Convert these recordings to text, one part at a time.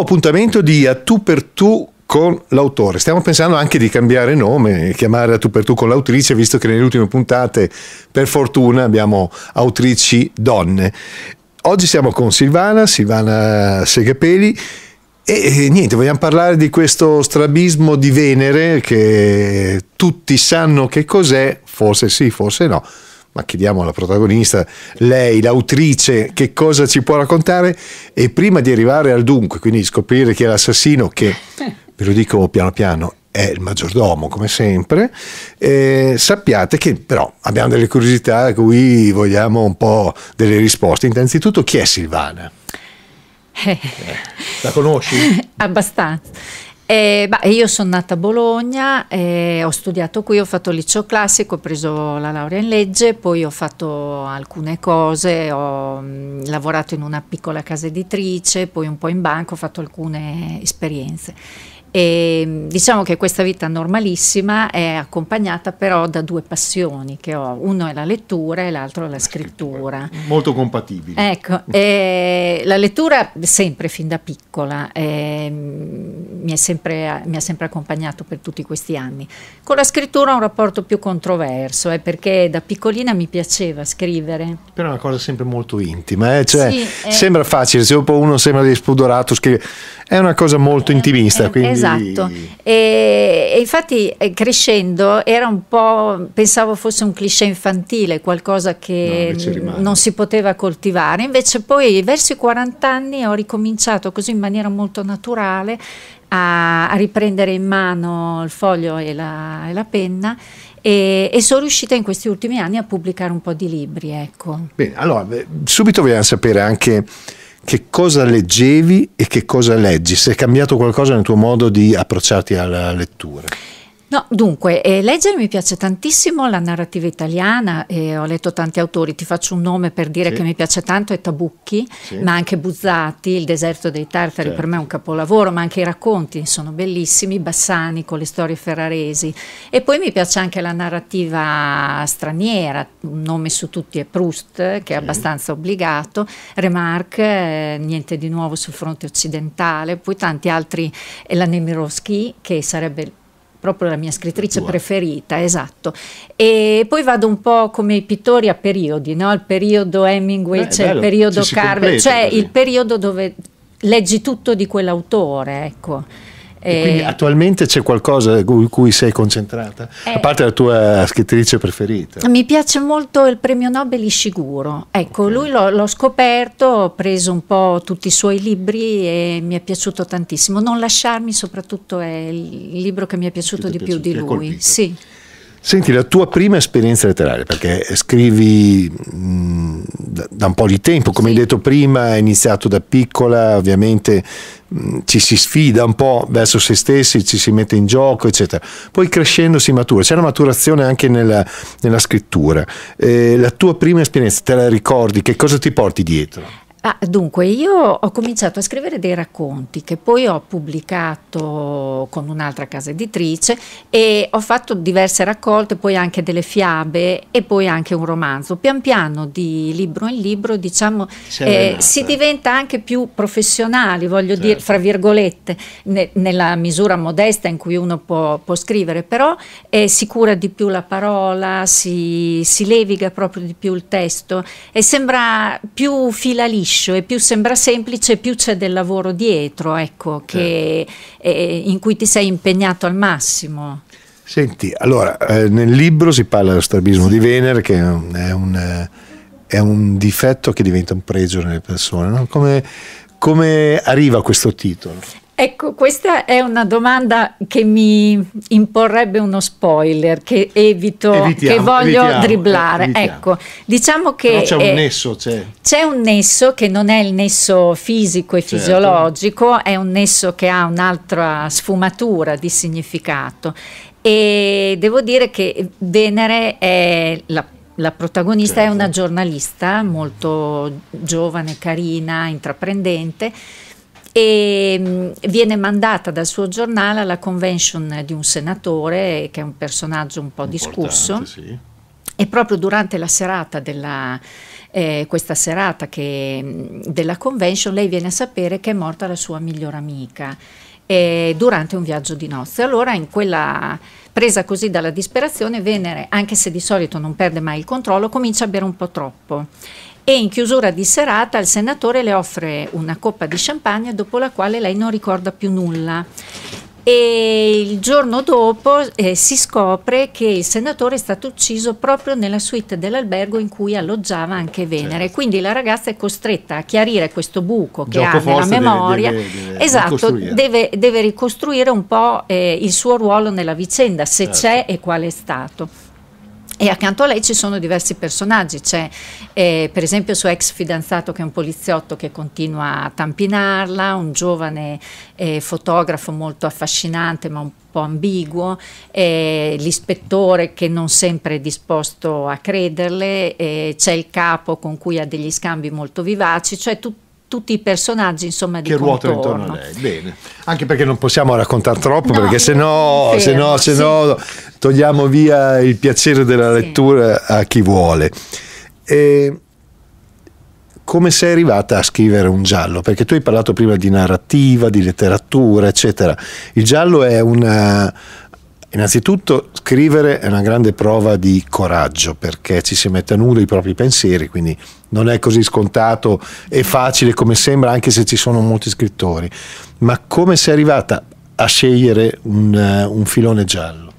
nuovo appuntamento di A Tu per Tu con l'autore. Stiamo pensando anche di cambiare nome, e chiamare a tu per tu con l'autrice, visto che nelle ultime puntate, per fortuna, abbiamo autrici donne. Oggi siamo con Silvana, Silvana Segapeli. E, e niente, vogliamo parlare di questo strabismo di Venere che tutti sanno che cos'è, forse sì, forse no, ma chiediamo alla protagonista, lei, l'autrice, che cosa ci può raccontare e prima di arrivare al dunque, quindi scoprire chi è l'assassino, che ve lo dico piano piano, è il maggiordomo come sempre, eh, sappiate che però abbiamo delle curiosità a cui vogliamo un po' delle risposte. Innanzitutto chi è Silvana? Eh. La conosci? Abbastanza. Eh, bah, io sono nata a Bologna, eh, ho studiato qui, ho fatto liceo classico, ho preso la laurea in legge, poi ho fatto alcune cose, ho mh, mm, lavorato in una piccola casa editrice, poi un po' in banco, ho fatto alcune esperienze. E, diciamo che questa vita normalissima è accompagnata però da due passioni che ho, uno è la lettura e l'altro è la scrittura. Molto compatibili. Ecco, eh, la lettura sempre fin da piccola eh, mi, sempre, mi, ha sempre accompagnato per tutti questi anni. Con la scrittura ho un rapporto più controverso eh, perché da piccolina mi piaceva scrivere. Però è una cosa sempre molto intima, eh, cioè, sì, eh. sembra facile, se dopo uno sembra di spudorato scrivere, è una cosa molto eh, intimista. quindi... Esatto Esatto, e, e infatti eh, crescendo era un po', pensavo fosse un cliché infantile, qualcosa che no, non si poteva coltivare, invece poi verso i 40 anni ho ricominciato così in maniera molto naturale a, a riprendere in mano il foglio e la, e la penna e, e, sono riuscita in questi ultimi anni a pubblicare un po' di libri. Ecco. Bene, allora subito vogliamo sapere anche che cosa leggevi e che cosa leggi, se è cambiato qualcosa nel tuo modo di approcciarti alla lettura. No, dunque, eh, leggere mi piace tantissimo la narrativa italiana, eh, ho letto tanti autori, ti faccio un nome per dire sì. che mi piace tanto, è Tabucchi, sì. ma anche Buzzati, Il deserto dei tartari, certo. per me è un capolavoro, ma anche i racconti sono bellissimi, Bassani con le storie ferraresi. E poi mi piace anche la narrativa straniera, un nome su tutti è Proust, che sì. è abbastanza obbligato, Remarque, eh, niente di nuovo sul fronte occidentale, poi tanti altri, eh, la Nemirovsky, che sarebbe proprio la mia scrittrice Tua. preferita, esatto. E poi vado un po' come i pittori a periodi, no? il periodo Hemingway, Beh, c'è bello, il periodo Carver, cioè così. il periodo dove leggi tutto di quell'autore, ecco. E quindi eh. attualmente c'è qualcosa in cui sei concentrata? Eh, a parte la tua scrittrice preferita. Mi piace molto il premio Nobel Ishiguro. Ecco, okay. lui l'ho, scoperto, ho preso un po' tutti i suoi libri e mi è piaciuto tantissimo. Non lasciarmi soprattutto è il libro che mi è piaciuto, più di più piaciuto, di lui. Sì. Senti, la tua prima esperienza letteraria, perché scrivi mh, mm, da, un po' di tempo, come sì. hai detto prima, hai iniziato da piccola, ovviamente mh, mm, ci si sfida un po' verso se stessi, ci si mette in gioco, eccetera. Poi crescendo si matura, c'è una maturazione anche nella, nella scrittura. Eh, la tua prima esperienza, te la ricordi? Che cosa ti porti dietro? Ah, dunque, io ho cominciato a scrivere dei racconti che poi ho pubblicato con un'altra casa editrice e ho fatto diverse raccolte, poi anche delle fiabe e poi anche un romanzo. Pian piano di libro in libro, diciamo, eh, si diventa anche più professionali, voglio certo. dire, fra virgolette, ne, nella misura modesta in cui uno può, può scrivere, però eh, si cura di più la parola, si, si leviga proprio di più il testo e sembra più fila liscio e più sembra semplice, più c'è del lavoro dietro, ecco, che, eh. Eh, in cui ti sei impegnato al massimo. Senti, allora, eh, nel libro si parla dello strabismo sì. di Venere, che è un, eh, è un, difetto che diventa un pregio nelle persone. No? Come, come arriva questo titolo? Ecco, questa è una domanda che mi imporrebbe uno spoiler che evito, evitiamo, che voglio evitiamo, dribblare. Eh, evitiamo. Ecco, diciamo che Però c'è un eh, nesso, c'è. c'è. un nesso che non è il nesso fisico e certo. fisiologico, è un nesso che ha un'altra sfumatura di significato. E devo dire che Venere è la la protagonista certo. è una certo. giornalista molto giovane, carina, intraprendente e mm, viene mandata dal suo giornale alla convention di un senatore che è un personaggio un po' discusso. Sì. E proprio durante la serata della, eh, questa serata che, mm, della convention lei viene a sapere che è morta la sua migliore amica eh, durante un viaggio di nozze. Allora in quella presa così dalla disperazione Venere, anche se di solito non perde mai il controllo, comincia a bere un po' troppo e in chiusura di serata il senatore le offre una coppa di champagne dopo la quale lei non ricorda più nulla. E il giorno dopo eh, si scopre che il senatore è stato ucciso proprio nella suite dell'albergo in cui alloggiava anche Venere. Certo. Quindi la ragazza è costretta a chiarire questo buco che Gioco ha nella memoria. Deve, esatto, deve, deve esatto, deve, ricostruire un po' eh, il suo ruolo nella vicenda, se certo. c'è e qual è stato. E accanto a lei ci sono diversi personaggi, c'è eh, per esempio il suo ex fidanzato che è un poliziotto che continua a tampinarla, un giovane eh, fotografo molto affascinante ma un po' ambiguo, eh, l'ispettore che non sempre è disposto a crederle, eh, c'è il capo con cui ha degli scambi molto vivaci, cioè tutto tutti i personaggi insomma di che contorno. ruotano intorno a lei bene anche perché non possiamo raccontare troppo no, perché se no, se no, se no togliamo via il piacere della sì. lettura a chi vuole e come sei arrivata a scrivere un giallo perché tu hai parlato prima di narrativa di letteratura eccetera il giallo è una eh, Innanzitutto scrivere è una grande prova di coraggio perché ci si mette a nudo i propri pensieri, quindi non è così scontato e facile come sembra, anche se ci sono molti scrittori. Ma come sei arrivata a scegliere un, eh, un filone giallo?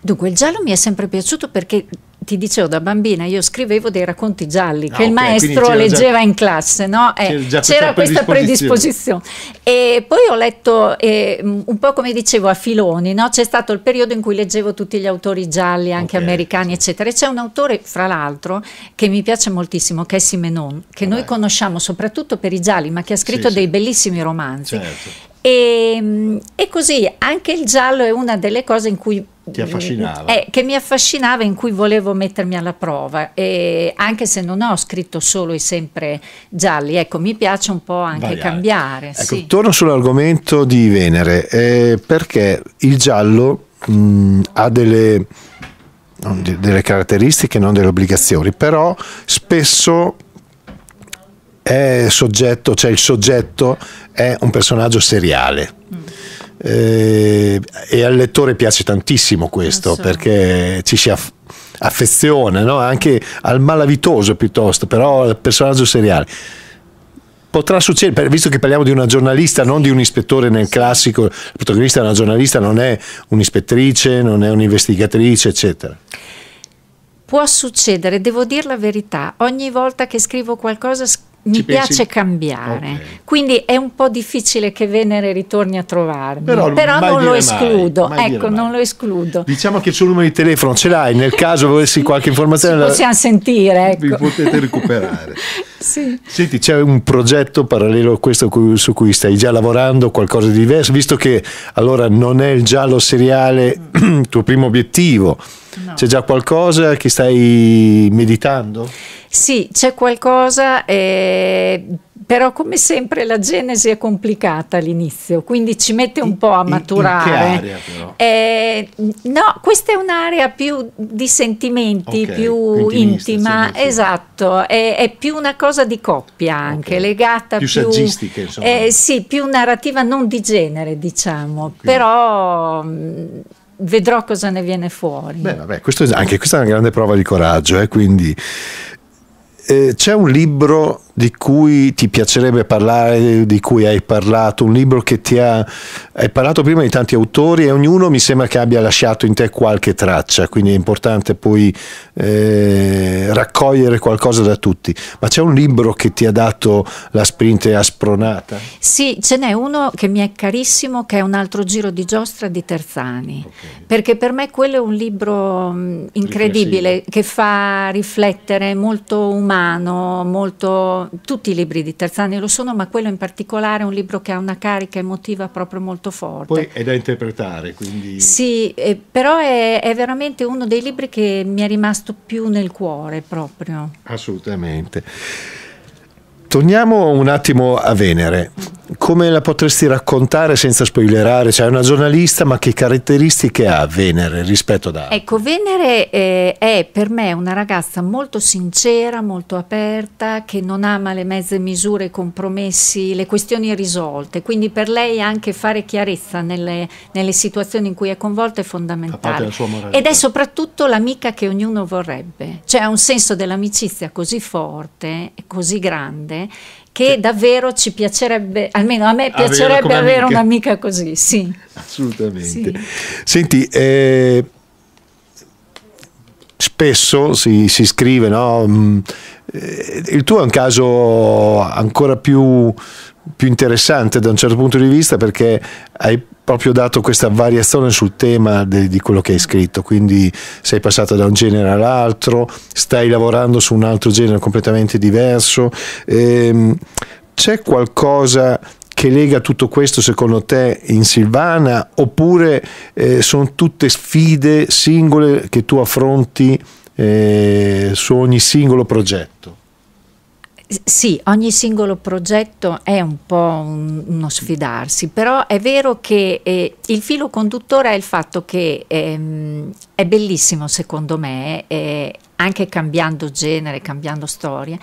Dunque, il giallo mi è sempre piaciuto perché ti dicevo da bambina io scrivevo dei racconti gialli ah, che okay, il maestro leggeva già, in classe, no? eh, c'era, questa predisposizione. predisposizione. E poi ho letto eh, un po' come dicevo a filoni, no? c'è stato il periodo in cui leggevo tutti gli autori gialli, anche okay. americani, eccetera. E c'è un autore, fra l'altro, che mi piace moltissimo, che è Simenon, che ah, noi conosciamo soprattutto per i gialli, ma che ha scritto sì, dei sì. bellissimi romanzi. Certo. E, e, così anche il giallo è una delle cose in cui Ti affascinava. Eh, che mi affascinava in cui volevo mettermi alla prova e anche se non ho scritto solo i sempre gialli ecco mi piace un po' anche Variare. cambiare ecco, sì. torno sull'argomento di Venere eh, perché il giallo mh, ha delle, delle caratteristiche non delle obbligazioni però spesso è soggetto, cioè il soggetto è un personaggio seriale. Mm. Eh, e al lettore piace tantissimo questo perché ci si aff- affeziona no? anche al malavitoso piuttosto, però al personaggio seriale. Potrà succedere, visto che parliamo di una giornalista, non di un ispettore nel classico, il protagonista è una giornalista, non è un'ispettrice, non è un'investigatrice, eccetera. Può succedere, devo dire la verità, ogni volta che scrivo qualcosa scrivo mi piace pensi? cambiare. Okay. Quindi è un po' difficile che Venere ritorni a trovarmi, però, però non lo escludo. Mai, mai ecco, non lo escludo. Diciamo che il suo numero di telefono ce l'hai nel caso volessi qualche informazione. Ci possiamo la... sentire, ecco. Vi potete recuperare. sì. Senti, c'è un progetto parallelo a questo su cui stai già lavorando, qualcosa di diverso, visto che allora non è il giallo seriale il tuo primo obiettivo No. C'è già qualcosa che stai meditando? Sì, c'è qualcosa, eh, però come sempre la genesi è complicata all'inizio, quindi ci mette un po' a maturare. In, che Area, eh, no, questa è un'area più di sentimenti, okay, più intima, sinistra, esatto, è, è, più una cosa di coppia anche, okay. legata più... Più saggistica, insomma. Eh, sì, più narrativa non di genere, diciamo, quindi. però... Mh, vedrò cosa ne viene fuori. Beh, vabbè, questo, anche questa è una grande prova di coraggio, eh, quindi eh, c'è un libro di cui ti piacerebbe parlare, di cui hai parlato, un libro che ti ha... Hai parlato prima di tanti autori e ognuno mi sembra che abbia lasciato in te qualche traccia, quindi è importante poi eh, raccogliere qualcosa da tutti. Ma c'è un libro che ti ha dato la sprint e ha spronata? Sì, ce n'è uno che mi è carissimo, che è un altro giro di giostra di Terzani, okay. perché per me quello è un libro mm, incredibile, che fa riflettere, molto umano, molto tutti i libri di Terzani lo sono, ma quello in particolare è un libro che ha una carica emotiva proprio molto forte. Poi è da interpretare, quindi... Sì, eh, però è, è, veramente uno dei libri che mi è rimasto più nel cuore proprio. Assolutamente. Torniamo un attimo a Venere. Come la potresti raccontare senza spoilerare? Cioè, è una giornalista, ma che caratteristiche ha Venere rispetto ad altri? Ecco, Venere eh, è per me una ragazza molto sincera, molto aperta, che non ama le mezze misure, i compromessi, le questioni risolte. Quindi per lei anche fare chiarezza nelle, nelle situazioni in cui è coinvolta è fondamentale. Ed è soprattutto l'amica che ognuno vorrebbe. Cioè ha un senso dell'amicizia così forte, e così grande che sì. davvero ci piacerebbe, almeno a me piacerebbe avere un'amica così, sì. Assolutamente. Sì. Senti, eh, spesso si, si scrive, no? Mm, eh, il tuo è un caso ancora più, più interessante da un certo punto di vista perché hai proprio dato questa variazione sul tema de, di quello che hai scritto, quindi sei passato da un genere all'altro, stai lavorando su un altro genere completamente diverso. Ehm, c'è qualcosa che lega tutto questo secondo te in Silvana oppure eh, sono tutte sfide singole che tu affronti? eh, su ogni singolo progetto? Sì, ogni singolo progetto è un po' un, uno sfidarsi, però è vero che eh, il filo conduttore è il fatto che ehm, è bellissimo secondo me, eh, anche cambiando genere, cambiando storia,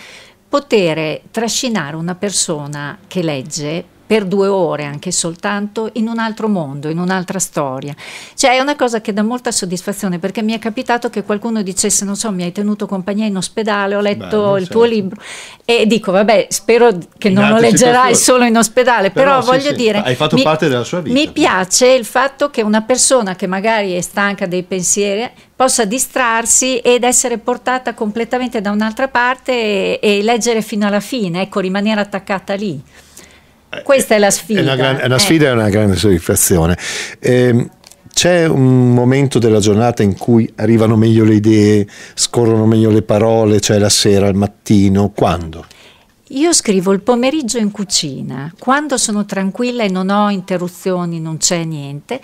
poter trascinare una persona che legge per due ore anche soltanto in un altro mondo, in un'altra storia. Cioè è una cosa che dà molta soddisfazione perché mi è capitato che qualcuno dicesse, non so, mi hai tenuto compagnia in ospedale, ho letto Beh, il certo. tuo libro e dico, vabbè, spero che in non lo leggerai solo in ospedale, però, però sì, voglio sì, dire... Hai fatto mi, parte della sua vita. Mi piace il fatto che una persona che magari è stanca dei pensieri possa distrarsi ed essere portata completamente da un'altra parte e, e leggere fino alla fine, ecco, rimanere attaccata lì. Eh, Questa è la sfida. È una, gran, è una eh. sfida e una grande soddisfazione. Eh, c'è un momento della giornata in cui arrivano meglio le idee, scorrono meglio le parole, cioè la sera, il mattino, quando? Io scrivo il pomeriggio in cucina, quando sono tranquilla e non ho interruzioni, non c'è niente,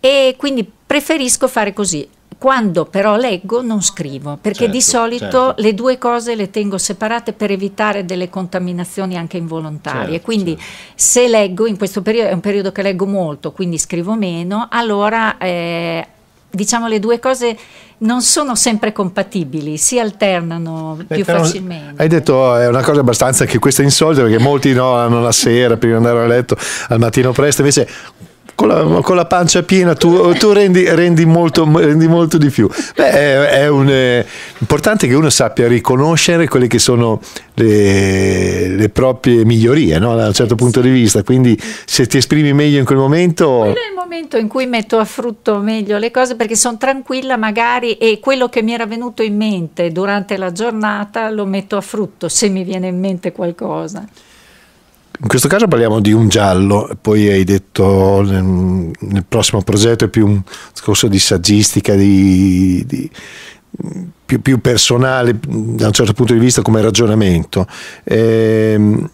e quindi preferisco fare così. Quando però leggo non scrivo, perché certo, di solito certo. le due cose le tengo separate per evitare delle contaminazioni anche involontarie. Certo, quindi certo. se leggo, in questo periodo è un periodo che leggo molto, quindi scrivo meno, allora eh, diciamo le due cose non sono sempre compatibili, si alternano più facilmente. Hai detto eh, è una cosa abbastanza che questa è insolita perché molti no, hanno la sera prima di andare a letto, al mattino presto, invece con la, con la pancia piena tu, tu rendi, rendi, molto, rendi, molto, di più. Beh, è, è, un, è, eh, importante che uno sappia riconoscere quelle che sono le, le proprie migliorie no? da un certo punto di vista, quindi se ti esprimi meglio in quel momento... Quello è il momento in cui metto a frutto meglio le cose perché sono tranquilla magari e quello che mi era venuto in mente durante la giornata lo metto a frutto se mi viene in mente qualcosa. In questo caso parliamo di un giallo, poi hai detto nel, nel prossimo progetto è più un discorso di saggistica, di, di più, più, personale da un certo punto di vista come ragionamento. Ehm,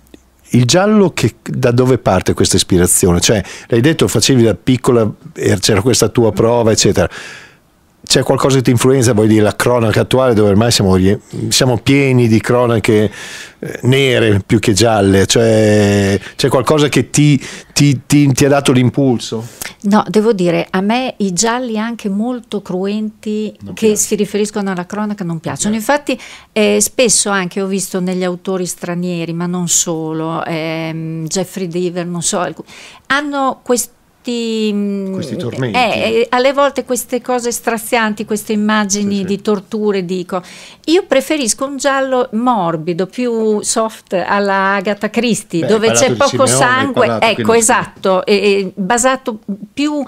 il giallo che, da dove parte questa ispirazione? Cioè, l'hai detto, facevi da piccola, eh, c'era questa tua prova, eccetera c'è qualcosa che ti influenza, vuoi dire, la cronaca attuale dove ormai siamo, siamo pieni di cronache eh, nere più che gialle, cioè c'è qualcosa che ti, ti, ti, ti ha dato l'impulso? No, devo dire, a me i gialli anche molto cruenti non che piace. si riferiscono alla cronaca non piacciono. Eh. Infatti eh, spesso anche ho visto negli autori stranieri, ma non solo, ehm, Jeffrey Deaver, non so, hanno questo questi, mm, questi eh, tormenti. Eh, eh, alle volte queste cose strazianti, queste immagini sì, sì. di torture, dico, io preferisco un giallo morbido, più soft alla Agatha Christie, Beh, dove c'è poco Simeone, sangue, palato, ecco, quindi... esatto, eh, basato più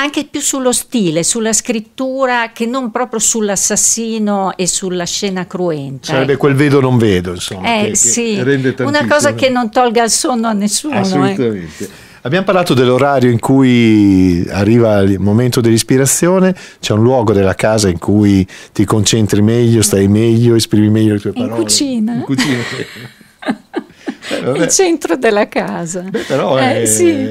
anche più sullo stile, sulla scrittura che non proprio sull'assassino e sulla scena cruenta. Sarebbe ecco. quel vedo non vedo, insomma. Eh, che, sì, che una cosa che non tolga il sonno a nessuno. Eh. Assolutamente. Eh. Abbiamo parlato dell'orario in cui arriva il momento dell'ispirazione, c'è un luogo della casa in cui ti concentri meglio, stai meglio, esprimi meglio le tue parole. In cucina. In cucina. Sì. eh, il centro della casa. Beh, però eh, è... sì.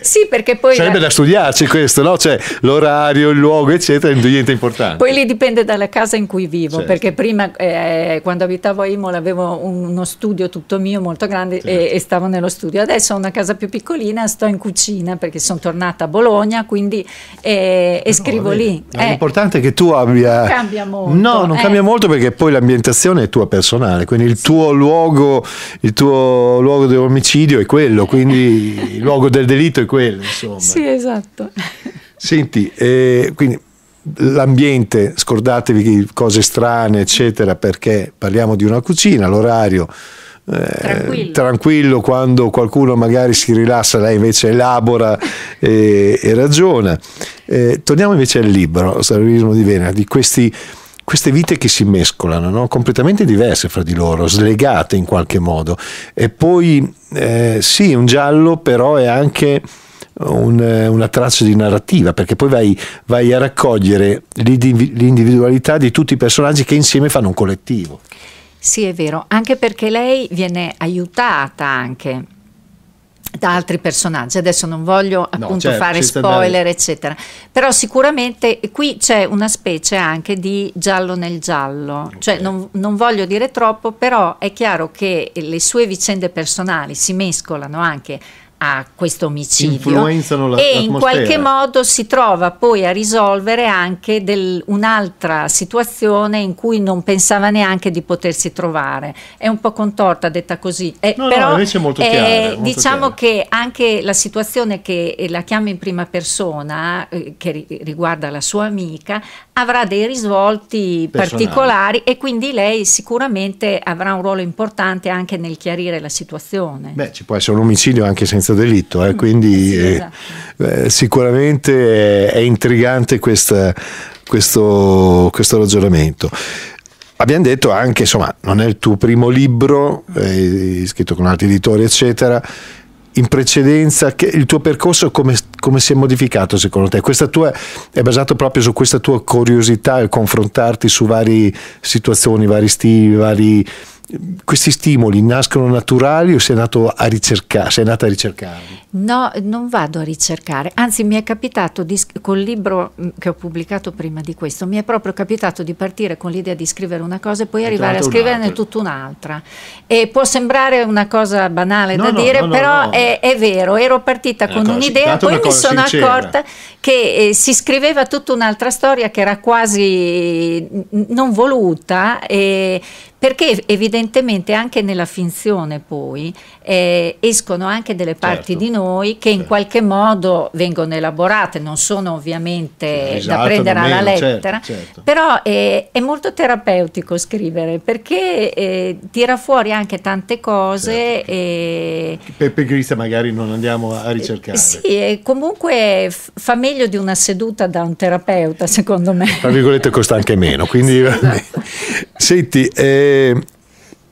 sì. perché poi... Sarebbe la... da studiarci questo, no? Cioè l'orario, il luogo, eccetera, è niente importante. Poi lì dipende dalla casa in cui vivo, certo. perché prima eh, quando abitavo a Imola avevo uno studio tutto mio molto grande certo. e, e, stavo nello studio. Adesso ho una casa più piccolina, sto in cucina perché sono tornata a Bologna, quindi eh, e no, scrivo vabbè. lì. Eh. L'importante è che tu abbia... cambia molto. No, non cambia eh. molto perché poi l'ambientazione è tua personale, quindi il tuo luogo, il tuo luogo dell'omicidio è quello, quindi il luogo del delitto è quello. Insomma. Sì, esatto. Senti, eh, quindi l'ambiente, scordatevi cose strane, eccetera, perché parliamo di una cucina, l'orario. Eh, tranquillo. tranquillo. quando qualcuno magari si rilassa, lei invece elabora e, e ragiona. Eh, torniamo invece al libro, Salvismo di Venera, di questi queste vite che si mescolano, no? completamente diverse fra di loro, slegate in qualche modo. E poi eh, sì, un giallo però è anche un, eh, una traccia di narrativa, perché poi vai, vai a raccogliere l'individualità di tutti i personaggi che insieme fanno un collettivo. Sì, è vero, anche perché lei viene aiutata anche da altri personaggi. Adesso non voglio appunto no, certo, cioè, fare spoiler, eccetera. Però sicuramente qui c'è una specie anche di giallo nel giallo. Cioè, okay. Cioè, non, non, voglio dire troppo, però è chiaro che le sue vicende personali si mescolano anche a questo omicidio e in qualche modo si trova poi a risolvere anche un'altra situazione in cui non pensava neanche di potersi trovare. È un po' contorta detta così, eh, no, però no, è molto eh, chiara, eh, molto diciamo chiara. che anche la situazione che eh, la chiama in prima persona, eh, che riguarda la sua amica, avrà dei risvolti Personale. particolari e quindi lei sicuramente avrà un ruolo importante anche nel chiarire la situazione. Beh, ci può essere un omicidio anche senza delitto, eh, mm, quindi sì, eh, esatto. eh, sicuramente è, è intrigante questa, questo, questo ragionamento. Abbiamo detto anche, insomma, non è il tuo primo libro, eh, scritto con altri editori, eccetera, in precedenza, che il tuo percorso come, come, si è modificato secondo te? Questa tua è basato proprio su questa tua curiosità e confrontarti su varie situazioni, vari stili, vari questi stimoli nascono naturali o sei, nato a ricerca, sei nata a ricercarli? No, non vado a ricercare, anzi mi è capitato di, col libro mm, che ho pubblicato prima di questo, mi è proprio capitato di partire con l'idea di scrivere una cosa e poi è arrivare a scriverne un tutt'un'altra. E può sembrare una cosa banale no, da no, dire, no, però è, è, vero, ero partita con un'idea, poi mi sono sincera. accorta che eh, si scriveva tutta un'altra storia che era quasi non voluta. E, perché evidentemente anche nella finzione poi eh, escono anche delle parti certo. di noi che in qualche modo vengono elaborate, non sono ovviamente esatto, da prendere alla meno, certo, lettera, certo, però eh, è molto terapeutico scrivere perché eh, tira fuori anche tante cose. Certo. E, per Pegrista magari non andiamo a eh, ricercare. Sì, comunque fa meglio di una seduta da un terapeuta secondo me. Tra virgolette costa anche meno, quindi... Sì, esatto. Senti, eh,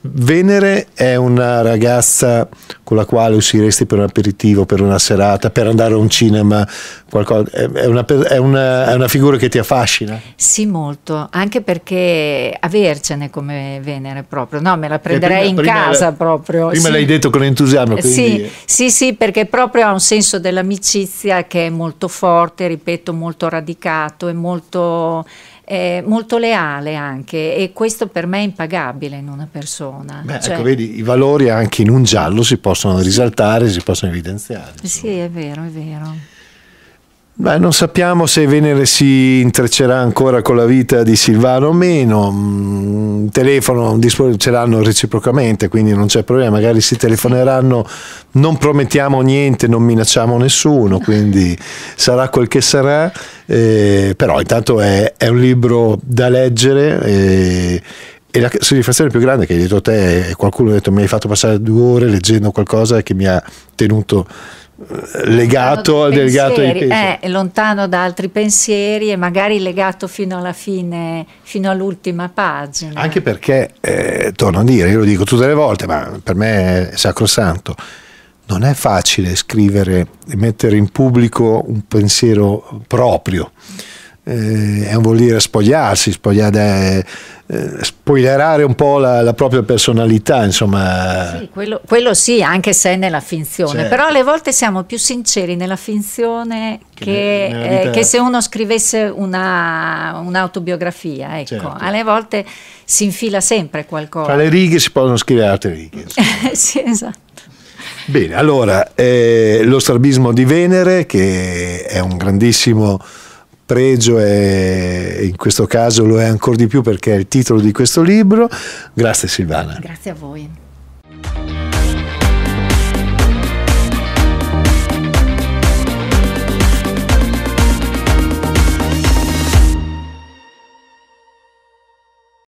Venere è una ragazza con la quale usciresti per un aperitivo, per una serata, per andare a un cinema, qualcosa. È, una, è una, è una figura che ti affascina? Sì, molto, anche perché avercene come Venere proprio, no, me la eh, prenderei prima, in prima casa la, proprio. Prima sì. l'hai detto con entusiasmo. Eh, quindi... Sì, sì, sì, perché proprio ha un senso dell'amicizia che è molto forte, ripeto, molto radicato e molto eh, molto leale anche e questo per me è impagabile in una persona. Beh, ecco, cioè, ecco, vedi, i valori anche in un giallo si possono risaltare, si possono evidenziare. Insomma. Sì, è vero, è vero. Beh, non sappiamo se Venere si intreccerà ancora con la vita di Silvano o meno, il mm, telefono ce l'hanno reciprocamente, quindi non c'è problema, magari si telefoneranno, non promettiamo niente, non minacciamo nessuno, quindi sarà quel che sarà, eh, però intanto è, è, un libro da leggere. Eh, e la soddisfazione più grande che hai detto te, qualcuno ha detto mi hai fatto passare due ore leggendo qualcosa che mi ha tenuto legato al legato ai pensieri. Eh, lontano da altri pensieri e magari legato fino alla fine, fino all'ultima pagina. Anche perché, eh, torno a dire, io lo dico tutte le volte, ma per me è sacrosanto, non è facile scrivere e mettere in pubblico un pensiero proprio eh, vuol dire spogliarsi, spogliare, eh, spoilerare un po' la, la, propria personalità, insomma. Sì, quello, quello, sì, anche se è nella finzione, cioè, però alle volte siamo più sinceri nella finzione che, che, nella eh, che se uno scrivesse una, un'autobiografia, certo. ecco, certo. alle volte si infila sempre qualcosa. Tra le righe si possono scrivere altre righe. sì, esatto. Bene, allora, eh, lo strabismo di Venere, che è un grandissimo pregio e in questo caso lo è ancora di più perché è il titolo di questo libro. Grazie Silvana. Grazie a voi.